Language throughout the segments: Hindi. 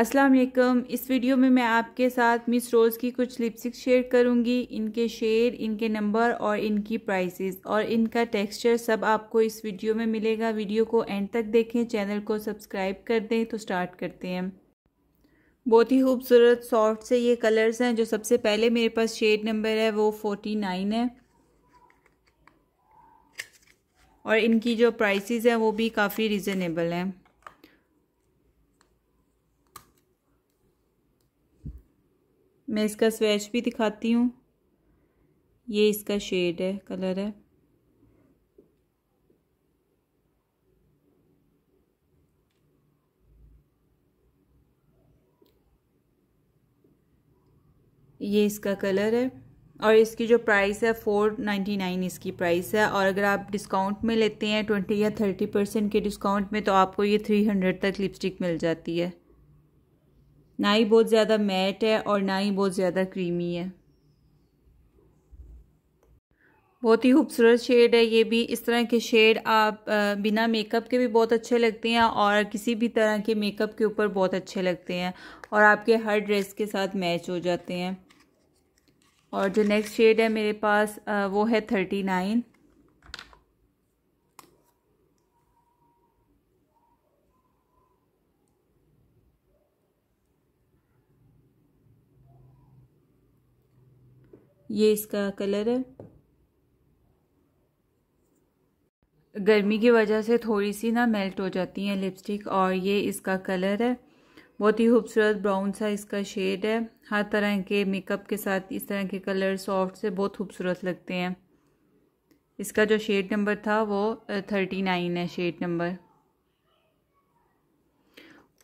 अस्सलाम वालेकुम इस वीडियो में मैं आपके साथ मिस रोज़ की कुछ लिपस्टिक शेयर करूंगी इनके शेड इनके नंबर और इनकी प्राइसेस और इनका टेक्सचर सब आपको इस वीडियो में मिलेगा वीडियो को एंड तक देखें चैनल को सब्सक्राइब कर दें तो स्टार्ट करते हैं बहुत ही खूबसूरत सॉफ्ट से ये कलर्स हैं जो सबसे पहले मेरे पास शेड नंबर है वो फोर्टी नाइन है और इनकी जो प्राइसेस हैं वो भी काफ़ी रिजनेबल हैं मैं इसका स्वेच भी दिखाती हूँ ये इसका शेड है कलर है ये इसका कलर है और इसकी जो प्राइस है फ़ोर नाइन्टी नाइन इसकी प्राइस है और अगर आप डिस्काउंट में लेते हैं ट्वेंटी या थर्टी परसेंट के डिस्काउंट में तो आपको ये थ्री हंड्रेड तक लिपस्टिक मिल जाती है ना ही बहुत ज़्यादा मैट है और ना ही बहुत ज़्यादा क्रीमी है बहुत ही खूबसूरत शेड है ये भी इस तरह के शेड आप बिना मेकअप के भी बहुत अच्छे लगते हैं और किसी भी तरह के मेकअप के ऊपर बहुत अच्छे लगते हैं और आपके हर ड्रेस के साथ मैच हो जाते हैं और जो नेक्स्ट शेड है मेरे पास वो है थर्टी नाइन ये इसका कलर है गर्मी की वजह से थोड़ी सी ना मेल्ट हो जाती हैं लिपस्टिक और ये इसका कलर है बहुत ही खूबसूरत ब्राउन सा इसका शेड है हर तरह के मेकअप के साथ इस तरह के कलर सॉफ्ट से बहुत खूबसूरत लगते हैं इसका जो शेड नंबर था वो थर्टी नाइन है शेड नंबर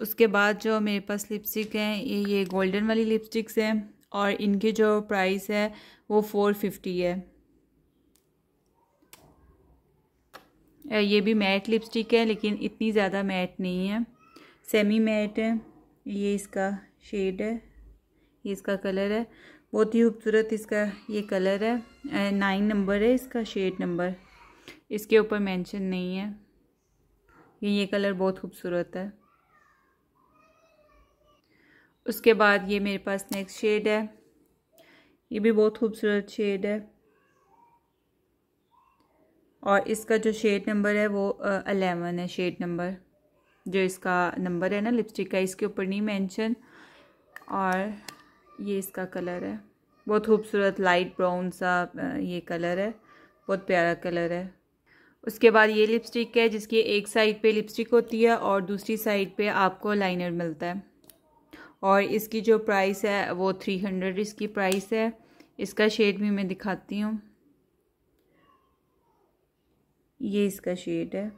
उसके बाद जो मेरे पास लिपस्टिक हैं ये ये गोल्डन वाली लिपस्टिक्स हैं और इनकी जो प्राइस है वो फोर फिफ्टी है ये भी मैट लिपस्टिक है लेकिन इतनी ज़्यादा मैट नहीं है सेमी मैट है ये इसका शेड है ये इसका कलर है बहुत ही खूबसूरत इसका ये कलर है नाइन नंबर है इसका शेड नंबर इसके ऊपर मेंशन नहीं है ये ये कलर बहुत खूबसूरत है उसके बाद ये मेरे पास नेक्स्ट शेड है ये भी बहुत खूबसूरत शेड है और इसका जो शेड नंबर है वो अलेवन है शेड नंबर जो इसका नंबर है ना लिपस्टिक का इसके ऊपर नहीं मेंशन और ये इसका कलर है बहुत खूबसूरत लाइट ब्राउन सा ये कलर है बहुत प्यारा कलर है उसके बाद ये लिपस्टिक है जिसकी एक साइड पे लिपस्टिक होती है और दूसरी साइड पे आपको लाइनर मिलता है और इसकी जो प्राइस है वो थ्री हंड्रेड इसकी प्राइस है इसका शेड भी मैं दिखाती हूँ ये इसका शेड है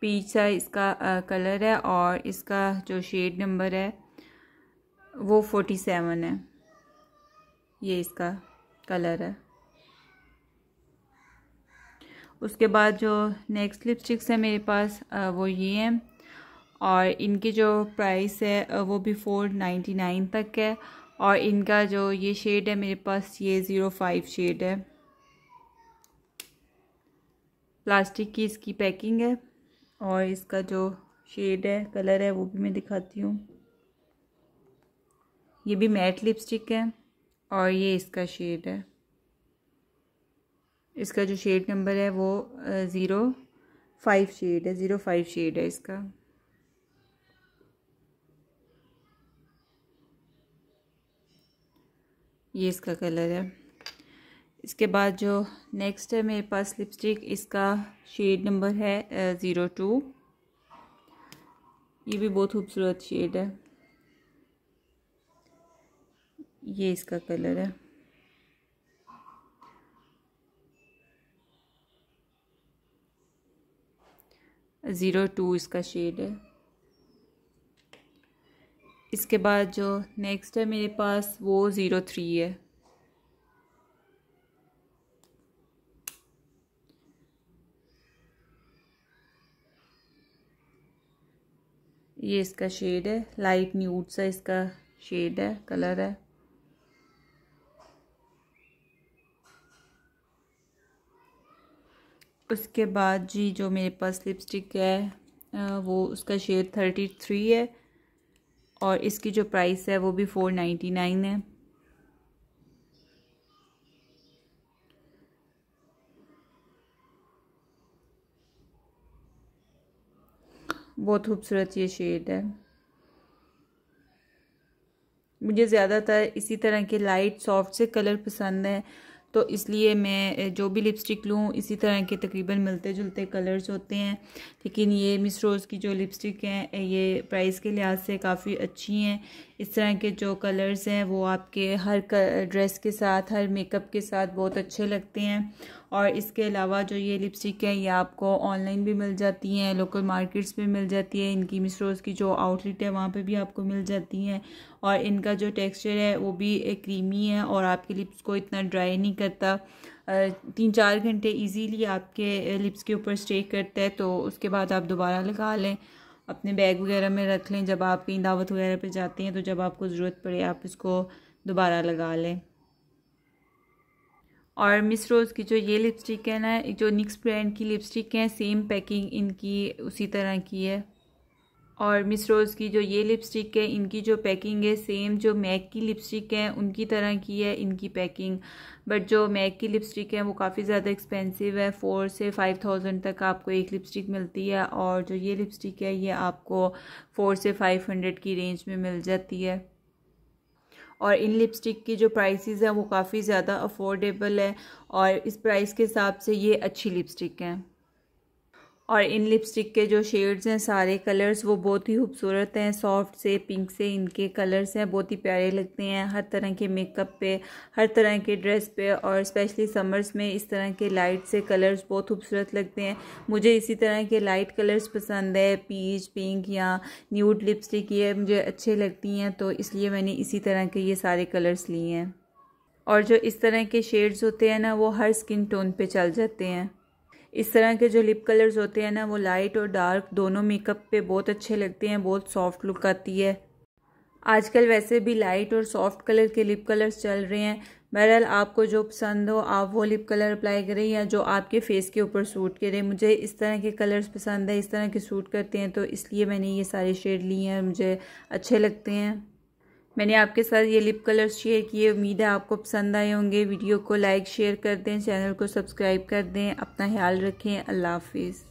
पीच सा इसका आ, कलर है और इसका जो शेड नंबर है वो फोर्टी सेवन है ये इसका कलर है उसके बाद जो नेक्स्ट लिपस्टिक्स है मेरे पास आ, वो ये हैं और इनकी जो प्राइस है वो भी फ़ोर नाइन्टी नाइन तक है और इनका जो ये शेड है मेरे पास ये ज़ीरो फाइव शेड है प्लास्टिक की इसकी पैकिंग है और इसका जो शेड है कलर है वो भी मैं दिखाती हूँ ये भी मैट लिपस्टिक है और ये इसका शेड है इसका जो शेड नंबर है वो ज़ीरो फाइव शेड है ज़ीरो फाइव शेड है इसका ये इसका कलर है इसके बाद जो नेक्स्ट है मेरे पास लिपस्टिक इसका शेड नंबर है ज़ीरो टू ये भी बहुत खूबसूरत शेड है ये इसका कलर है ज़ीरो टू इसका शेड है इसके बाद जो नेक्स्ट है मेरे पास वो ज़ीरो थ्री है ये इसका शेड है लाइट न्यूट सा इसका शेड है कलर है उसके बाद जी जो मेरे पास लिपस्टिक है वो उसका शेड थर्टी थ्री है और इसकी जो प्राइस है वो भी फ़ोर नाइन्टी नाइन है बहुत खूबसूरत ये शेड है मुझे ज़्यादातर इसी तरह के लाइट सॉफ्ट से कलर पसंद है तो इसलिए मैं जो भी लिपस्टिक लूँ इसी तरह के तकरीबन मिलते जुलते कलर्स होते हैं लेकिन ये मिस रोज़ की जो लिपस्टिक हैं ये प्राइस के लिहाज से काफ़ी अच्छी हैं इस तरह के जो कलर्स हैं वो आपके हर ड्रेस के साथ हर मेकअप के साथ बहुत अच्छे लगते हैं और इसके अलावा जो ये लिपस्टिक है ये आपको ऑनलाइन भी मिल जाती हैं लोकल मार्केट्स में मिल जाती है इनकी मिसरोज़ की जो आउटलेट है वहाँ पे भी आपको मिल जाती हैं और इनका जो टेक्सचर है वो भी क्रीमी है और आपके लिप्स को इतना ड्राई नहीं करता तीन चार घंटे ईजीली आपके लिप्स के ऊपर स्टे करता है तो उसके बाद आप दोबारा लगा लें अपने बैग वगैरह में रख लें जब आप कहीं दावत वगैरह पर जाते हैं तो जब आपको ज़रूरत पड़े आप इसको दोबारा लगा लें और मिस रोज़ की जो ये लिपस्टिक है ना जो निक्स ब्रांड की लिपस्टिक है सेम पैकिंग इनकी उसी तरह की है और मिस रोज़ की जो ये लिपस्टिक है इनकी जो पैकिंग है सेम जो मैक की लिपस्टिक है उनकी तरह की है इनकी पैकिंग बट जो मैक की लिपस्टिक है वो काफ़ी ज़्यादा एक्सपेंसिव है फ़ोर से फाइव थाउजेंड तक आपको एक लिपस्टिक मिलती है और जो ये लिपस्टिक है ये आपको फ़ोर से फाइव हंड्रेड की रेंज में मिल जाती है और इन लिपस्टिक की जो प्राइसेस हैं वो काफ़ी ज़्यादा अफोर्डेबल है और इस प्राइस के हिसाब से ये अच्छी लिपस्टिक हैं और इन लिपस्टिक के जो शेड्स हैं सारे कलर्स वो बहुत ही खूबसूरत हैं सॉफ्ट से पिंक से इनके कलर्स हैं बहुत ही प्यारे लगते हैं हर तरह के मेकअप पे हर तरह के ड्रेस पे और स्पेशली समर्स में इस तरह के लाइट से कलर्स बहुत खूबसूरत लगते हैं मुझे इसी तरह के लाइट कलर्स पसंद है पीच पिंक या न्यूड लिपस्टिक ये मुझे अच्छे लगती हैं तो इसलिए मैंने इसी तरह के ये सारे कलर्स लिए हैं और जो इस तरह के शेड्स होते हैं ना वो हर स्किन टोन पर चल जाते हैं इस तरह के जो लिप कलर्स होते हैं ना वो लाइट और डार्क दोनों मेकअप पे बहुत अच्छे लगते हैं बहुत सॉफ्ट लुक आती है आजकल वैसे भी लाइट और सॉफ्ट कलर के लिप कलर्स चल रहे हैं बहरहाल आपको जो पसंद हो आप वो लिप कलर अप्लाई करें या जो आपके फेस के ऊपर सूट करें मुझे इस तरह के कलर्स पसंद है इस तरह के सूट करते हैं तो इसलिए मैंने ये सारे शेड लिए हैं मुझे अच्छे लगते हैं मैंने आपके साथ ये लिप कलर्स शेयर किए उम्मीद है आपको पसंद आए होंगे वीडियो को लाइक शेयर कर दें चैनल को सब्सक्राइब कर दें अपना ख्याल रखें अल्लाह हाफिज़